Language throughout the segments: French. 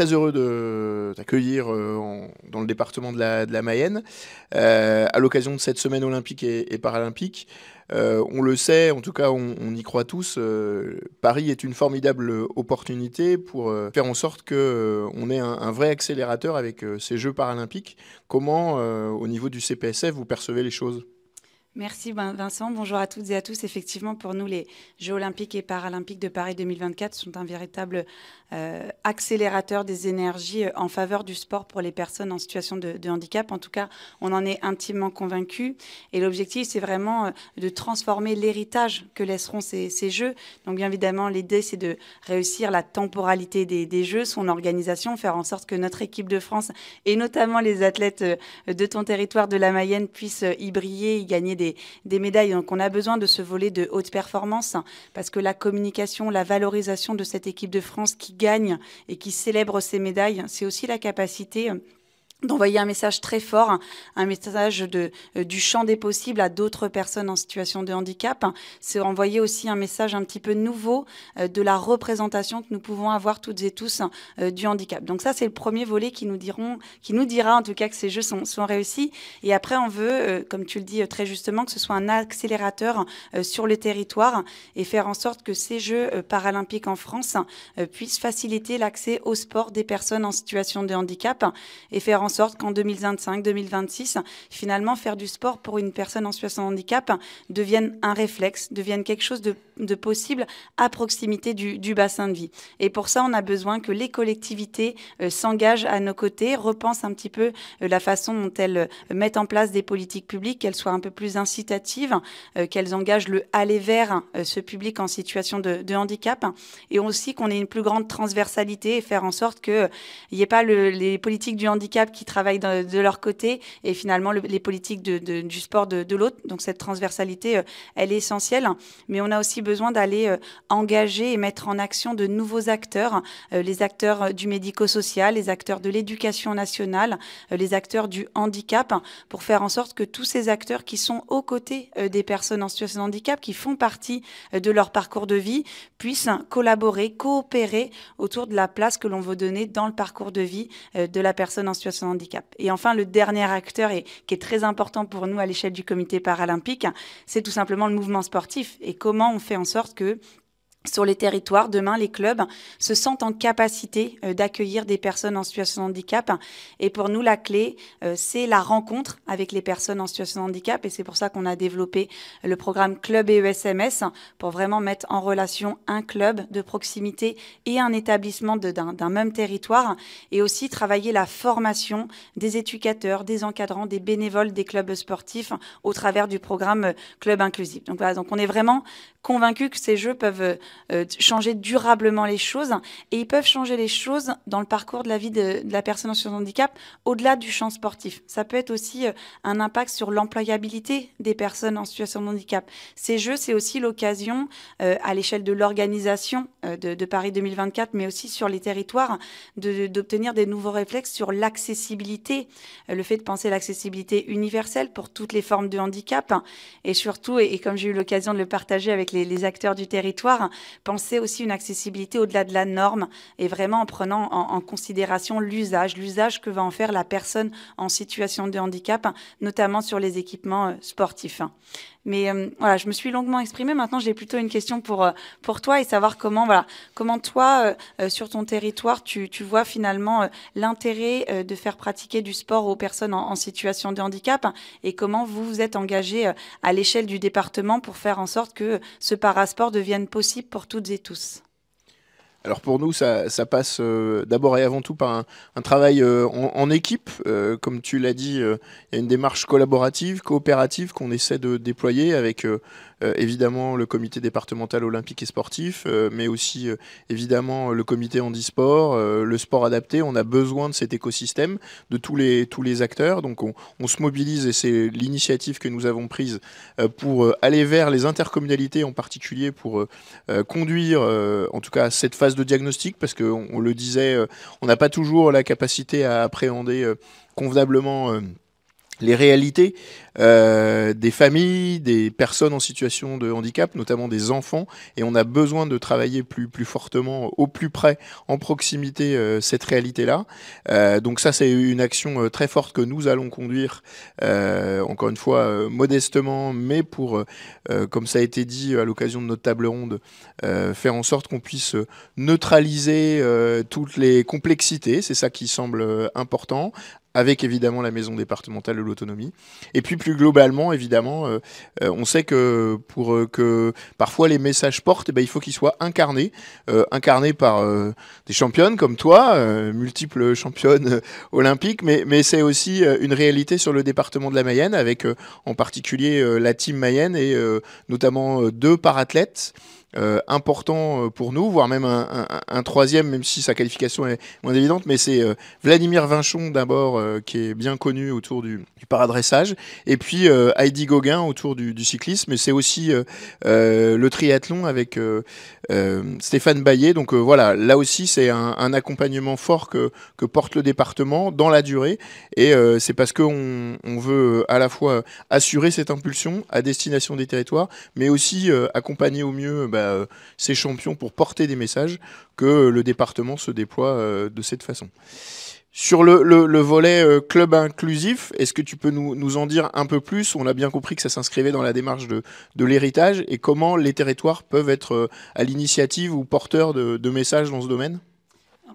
très heureux de t'accueillir euh, dans le département de la, de la Mayenne euh, à l'occasion de cette semaine olympique et, paralympique. Euh, on le sait, en tout cas, on, y croit tous. Paris est une formidable opportunité pour faire en sorte que on ait un, vrai accélérateur avec ces Jeux paralympiques. Comment, au niveau du CPSF, vous percevez les choses Merci Vincent, bonjour à toutes et à tous. Effectivement, pour nous, les Jeux olympiques et paralympiques de Paris 2024 sont un véritable euh, accélérateur des énergies euh, en faveur du sport pour les personnes en situation de, handicap. En tout cas, on en est intimement convaincus. Et l'objectif, c'est vraiment euh, de transformer l'héritage que laisseront ces, Jeux. Donc, bien évidemment, l'idée, c'est de réussir la temporalité des, des, Jeux, son organisation, faire en sorte que notre équipe de France et notamment les athlètes de ton territoire de la Mayenne puissent y briller, y gagner des, médailles. Donc on a besoin de ce volet de haute performance hein, parce que la communication, la valorisation de cette équipe de France qui gagne et qui célèbre ses médailles, c'est aussi la capacité euh, d'envoyer un message très fort, un message de, euh, du champ des possibles à d'autres personnes en situation de handicap. C'est envoyer aussi un message un petit peu nouveau euh, de la représentation que nous pouvons avoir toutes et tous euh, du handicap. Donc ça, c'est le premier volet qui nous, diront, qui nous dira en tout cas que ces jeux sont, sont réussis. Et après, on veut, comme tu le dis très justement, que ce soit un accélérateur sur le territoire et faire en sorte que ces Jeux paralympiques en France puissent faciliter l'accès au sport des personnes en situation de handicap et faire en sorte qu'en 2025, 2026, finalement, faire du sport pour une personne en situation de handicap devienne un réflexe, devienne quelque chose de, possible à proximité du, bassin de vie. Et pour ça, on a besoin que les collectivités euh, s'engagent à nos côtés, repensent un petit peu euh, la façon dont elles euh, mettent en place des politiques publiques, qu'elles soient un peu plus incitatives, qu'elles engagent le aller vers ce public en situation de, handicap, et aussi qu'on ait une plus grande transversalité et faire en sorte qu'il n'y ait pas les politiques du handicap qui travaillent de, leur côté et finalement les politiques du sport de, l'autre. Donc cette transversalité, euh, elle est essentielle. Mais on a aussi besoin d'aller euh, engager et mettre en action de nouveaux acteurs, euh, les acteurs du médico-social, les acteurs de l'éducation nationale, les acteurs du handicap, pour faire en sorte que tous ces acteurs qui sont aux côtés des personnes en situation de handicap, qui font partie de leur parcours de vie, puissent collaborer, coopérer autour de la place que l'on veut donner dans le parcours de vie de la personne en situation de handicap handicap. Et enfin, le dernier acteur et, qui est très important pour nous à l'échelle du comité paralympique, c'est tout simplement le mouvement sportif et comment on fait en sorte que sur les territoires. Demain, les clubs se sentent en capacité euh, d'accueillir des personnes en situation de handicap. Et pour nous, la clé, euh, c'est la rencontre avec les personnes en situation de handicap. Et c'est pour ça qu'on a développé le programme Club et ESMS pour vraiment mettre en relation un club de proximité et un établissement d'un même territoire. Et aussi travailler la formation des éducateurs, des encadrants, des bénévoles des clubs sportifs au travers du programme Club Inclusif. Donc voilà, donc on est vraiment convaincu que ces jeux peuvent euh, changer durablement les choses et ils peuvent changer les choses dans le parcours de la vie de, la personne en situation de handicap au-delà du champ sportif. Ça peut être aussi euh, un impact sur l'employabilité des personnes en situation de handicap. Ces jeux, c'est aussi l'occasion euh, à l'échelle de l'organisation de, Paris 2024, mais aussi sur les territoires, d'obtenir des nouveaux réflexes sur l'accessibilité, le fait de penser l'accessibilité universelle pour toutes les formes de handicap hein, et surtout, et, comme j'ai eu l'occasion de le partager avec les acteurs du territoire, penser aussi une accessibilité au-delà de la norme et vraiment en prenant en, considération l'usage, l'usage que va en faire la personne en situation de handicap, hein, notamment sur les équipements euh, sportifs. Hein. Mais euh, voilà, je me suis longuement exprimée. Maintenant, j'ai plutôt une question pour euh, pour toi et savoir comment voilà comment toi euh, sur ton territoire tu, tu vois finalement l'intérêt de faire pratiquer du sport aux personnes en, situation de handicap et comment vous vous êtes engagé à l'échelle du département pour faire en sorte que ce parasport devienne possible pour toutes et tous. Alors pour nous, ça, ça passe euh, d'abord et avant tout par un, travail euh, en, équipe. Euh, comme tu l'as dit, il y a une démarche collaborative, coopérative qu'on essaie de déployer avec euh, évidemment le comité départemental olympique et sportif, euh, mais aussi euh, évidemment le comité handisport, le sport adapté. On a besoin de cet écosystème, de tous les, tous les acteurs. Donc on, se mobilise et c'est l'initiative que nous avons prise pour aller vers les intercommunalités en particulier pour conduire en tout cas cette phase de diagnostic parce qu'on on le disait, on n'a pas toujours la capacité à appréhender convenablement les réalités euh, des familles, des personnes en situation de handicap, notamment des enfants, et on a besoin de travailler plus, plus fortement, au plus près, en proximité, euh, cette réalité-là. Euh, donc ça, c'est une action très forte que nous allons conduire, encore une fois, modestement, mais pour, comme ça a été dit à l'occasion de notre table ronde, faire en sorte qu'on puisse neutraliser toutes les complexités, c'est ça qui semble important, avec évidemment la maison départementale de l'autonomie. Et puis plus globalement, évidemment, euh, euh, on sait que pour euh, que parfois les messages portent, eh ben, il faut qu'ils soient incarnés, incarnés par des championnes comme toi, multiples championnes olympiques, mais, c'est aussi une réalité sur le département de la Mayenne, avec en particulier la team Mayenne et notamment deux parathlètes. Euh, important euh, pour nous, voire même un, troisième, même si sa qualification est moins évidente. Mais c'est euh, Vladimir Vinchon d'abord, qui est bien connu autour du, paradressage, et puis Heidi Gauguin autour du, cyclisme. Et c'est aussi le triathlon avec Stéphane Bayet. Donc voilà, là aussi c'est un, accompagnement fort que, porte le département dans la durée. Et c'est parce qu'on on veut euh, à la fois euh, assurer cette impulsion à destination des territoires, mais aussi euh, accompagner au mieux bah, ces champions pour porter des messages que le département se déploie de cette façon. Sur le, volet club inclusif, est-ce que tu peux nous, nous en dire un peu plus On a bien compris que ça s'inscrivait dans la démarche de, l'héritage et comment les territoires peuvent être à l'initiative ou porteurs de messages dans ce domaine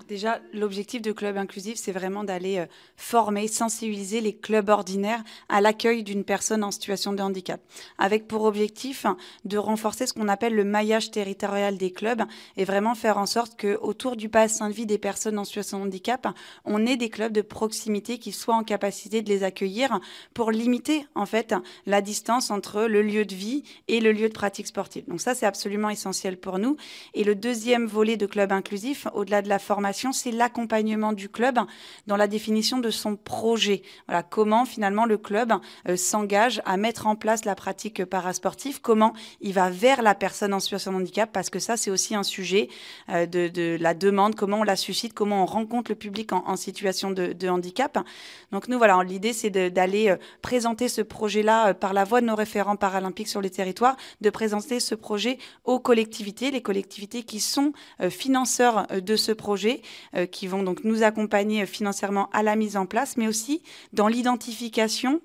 déjà, l'objectif de Club Inclusif, c'est vraiment d'aller euh, former, sensibiliser les clubs ordinaires à l'accueil d'une personne en situation de handicap, avec pour objectif hein, de renforcer ce qu'on appelle le maillage territorial des clubs et vraiment faire en sorte que autour du passant de vie des personnes en situation de handicap, on ait des clubs de proximité qui soient en capacité de les accueillir pour limiter en fait la distance entre le lieu de vie et le lieu de pratique sportive. Donc ça, c'est absolument essentiel pour nous. Et le deuxième volet de Club Inclusif, au-delà de la formation, c'est l'accompagnement du club dans la définition de son projet. Voilà, comment finalement le club euh, s'engage à mettre en place la pratique parasportive, comment il va vers la personne en situation de handicap, parce que ça, c'est aussi un sujet euh, de, la demande, comment on la suscite, comment on rencontre le public en, situation de, handicap. Donc nous, voilà, l'idée, c'est d'aller euh, présenter ce projet-là par la voie de nos référents paralympiques sur les territoires, de présenter ce projet aux collectivités, les collectivités qui sont financeurs de ce projet euh, qui vont donc nous accompagner euh, financièrement à la mise en place, mais aussi dans l'identification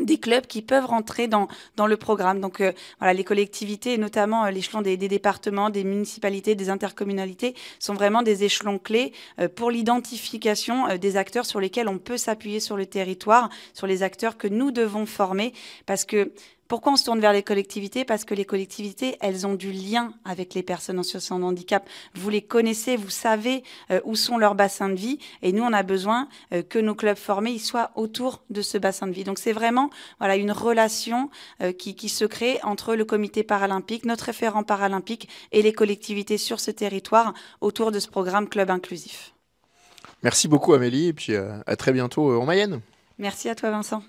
des clubs qui peuvent rentrer dans, le programme. Donc euh, voilà, les collectivités, notamment l'échelon des, départements, des municipalités, des intercommunalités, sont vraiment des échelons clés pour l'identification des acteurs sur lesquels on peut s'appuyer sur le territoire, sur les acteurs que nous devons former, parce que pourquoi on se tourne vers les collectivités Parce que les collectivités, elles ont du lien avec les personnes en situation de handicap. Vous les connaissez, vous savez euh, où sont leurs bassins de vie. Et nous, on a besoin euh, que nos clubs formés soient autour de ce bassin de vie. Donc c'est vraiment voilà une relation euh, qui, qui se crée entre le comité paralympique, notre référent paralympique et les collectivités sur ce territoire autour de ce programme Club Inclusif. Merci beaucoup Amélie et puis à très bientôt en Mayenne. Merci à toi Vincent.